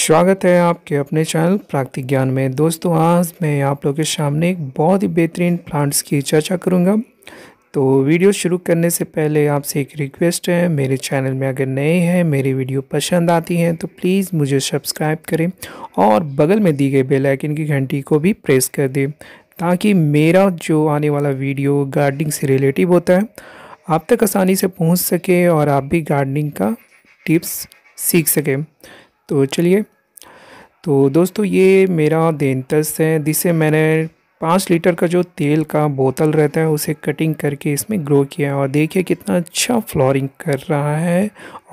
स्वागत है आपके अपने चैनल प्राकृतिक ज्ञान में दोस्तों आज मैं आप लोगों के सामने एक बहुत ही बेहतरीन प्लांट्स की चर्चा करूंगा तो वीडियो शुरू करने से पहले आपसे एक रिक्वेस्ट है मेरे चैनल में अगर नए हैं मेरी वीडियो पसंद आती हैं तो प्लीज़ मुझे सब्सक्राइब करें और बगल में दी गई बेलाइकिन की घंटी को भी प्रेस कर दें ताकि मेरा जो आने वाला वीडियो गार्डनिंग से रिलेटिव होता है आप तक आसानी से पहुँच सके और आप भी गार्डनिंग का टिप्स सीख सकें तो चलिए तो दोस्तों ये मेरा देंतस है जिसे मैंने पाँच लीटर का जो तेल का बोतल रहता है उसे कटिंग करके इसमें ग्रो किया है और देखिए कितना अच्छा फ्लोरिंग कर रहा है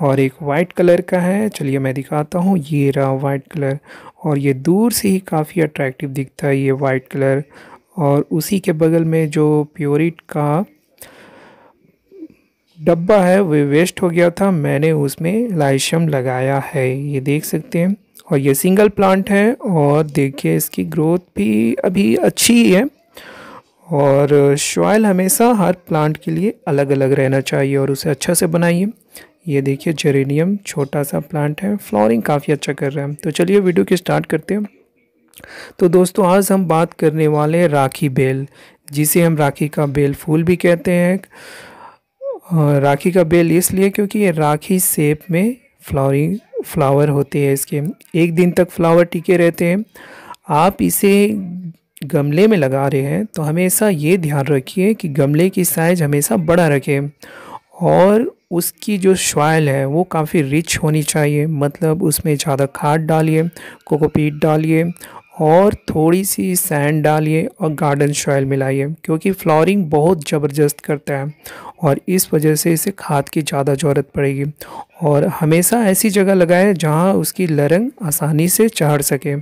और एक वाइट कलर का है चलिए मैं दिखाता हूँ ये रहा वाइट कलर और ये दूर से ही काफ़ी अट्रैक्टिव दिखता है ये वाइट कलर और उसी के बगल में जो प्योरिट का डब्बा है वे वेस्ट हो गया था मैंने उसमें लाइशम लगाया है ये देख सकते हैं और ये सिंगल प्लांट है और देखिए इसकी ग्रोथ भी अभी अच्छी है और शॉयल हमेशा हर प्लांट के लिए अलग अलग रहना चाहिए और उसे अच्छा से बनाइए ये देखिए जेरेनियम छोटा सा प्लांट है फ्लोरिंग काफ़ी अच्छा कर रहा है तो चलिए वीडियो की स्टार्ट करते हैं तो दोस्तों आज हम बात करने वाले राखी बेल जिसे हम राखी का बेल फूल भी कहते हैं राखी का बेल इसलिए क्योंकि ये राखी सेप में फ्लावरिंग फ्लावर होते हैं इसके एक दिन तक फ्लावर टिके रहते हैं आप इसे गमले में लगा रहे हैं तो हमेशा ये ध्यान रखिए कि गमले की साइज हमेशा बड़ा रखें और उसकी जो शॉयल है वो काफ़ी रिच होनी चाहिए मतलब उसमें ज़्यादा खाद डालिए कोकोपीट डालिए और थोड़ी सी सैंड डालिए और गार्डन शॉयल मिलाइए क्योंकि फ्लोरिंग बहुत ज़बरदस्त करता है और इस वजह से इसे खाद की ज़्यादा ज़रूरत पड़ेगी और हमेशा ऐसी जगह लगाएं जहां उसकी लरंग आसानी से चढ़ सके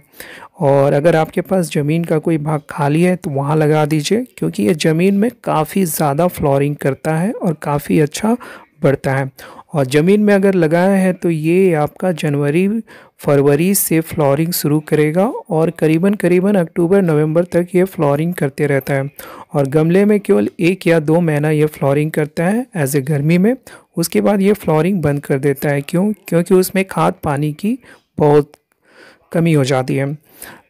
और अगर आपके पास ज़मीन का कोई भाग खाली है तो वहां लगा दीजिए क्योंकि ये ज़मीन में काफ़ी ज़्यादा फ्लोरिंग करता है और काफ़ी अच्छा बढ़ता है और ज़मीन में अगर लगाया है तो ये आपका जनवरी फरवरी से फ्लॉरिंग शुरू करेगा और करीबन करीबन अक्टूबर नवंबर तक ये फ्लॉरिंग करते रहता है और गमले में केवल एक या दो महीना ये फ्लॉरिंग करता है एज ए गर्मी में उसके बाद ये फ्लॉरिंग बंद कर देता है क्यों क्योंकि उसमें खाद पानी की बहुत कमी हो जाती है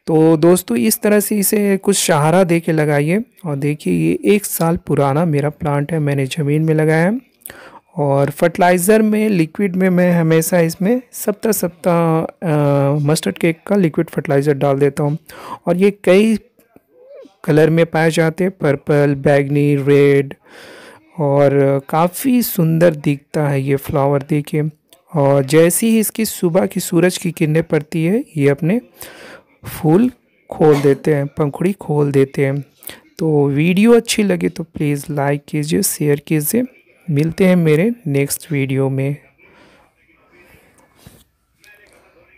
तो दोस्तों इस तरह से इसे कुछ सहारा दे के लगाइए और देखिए ये एक साल पुराना मेरा प्लांट है मैंने ज़मीन में लगाया है और फर्टिलाइज़र में लिक्विड में मैं हमेशा इसमें सप्ताह सप्ताह मस्टर्ड केक का लिक्विड फर्टिलाइज़र डाल देता हूँ और ये कई कलर में पाए जाते हैं पर्पल बैगनी रेड और काफ़ी सुंदर दिखता है ये फ्लावर देखिए और जैसे ही इसकी सुबह की सूरज की किरणें पड़ती है ये अपने फूल खोल देते हैं पंखुड़ी खोल देते हैं तो वीडियो अच्छी लगी तो प्लीज़ लाइक कीजिए शेयर कीजिए मिलते हैं मेरे नेक्स्ट वीडियो में